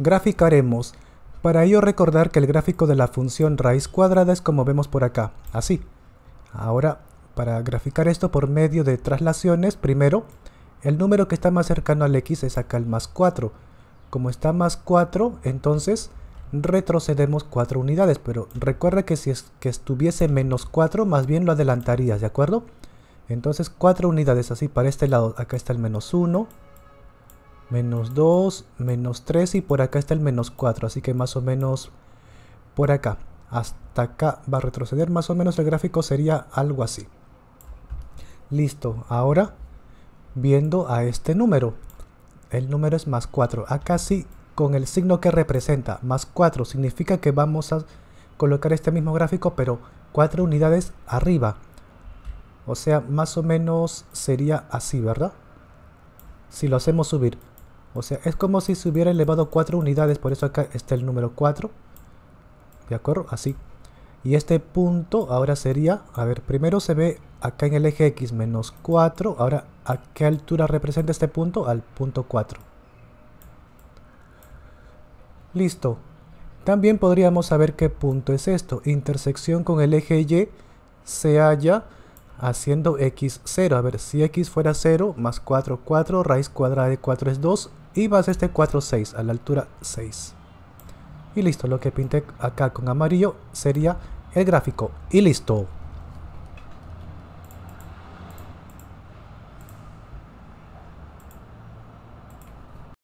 graficaremos. Para ello recordar que el gráfico de la función raíz cuadrada es como vemos por acá, así. Ahora, para graficar esto por medio de traslaciones, primero, el número que está más cercano al x es acá el más 4. Como está más 4, entonces retrocedemos 4 unidades, pero recuerda que si es que estuviese menos 4, más bien lo adelantarías, ¿de acuerdo? Entonces 4 unidades así para este lado, acá está el menos 1, menos 2, menos 3 y por acá está el menos 4, así que más o menos por acá. Hasta acá va a retroceder, más o menos el gráfico sería algo así. Listo, ahora viendo a este número, el número es más 4, acá sí con el signo que representa, más 4 significa que vamos a colocar este mismo gráfico pero 4 unidades arriba. O sea, más o menos sería así, ¿verdad? Si lo hacemos subir. O sea, es como si se hubiera elevado 4 unidades, por eso acá está el número 4. ¿De acuerdo? Así. Y este punto ahora sería, a ver, primero se ve acá en el eje X menos 4. Ahora, ¿a qué altura representa este punto? Al punto 4. Listo. También podríamos saber qué punto es esto. Intersección con el eje Y se halla haciendo x0. A ver, si x fuera 0, más 4, 4, raíz cuadrada de 4 es 2, y vas este 4.6 a la altura 6 y listo, lo que pinté acá con amarillo sería el gráfico y listo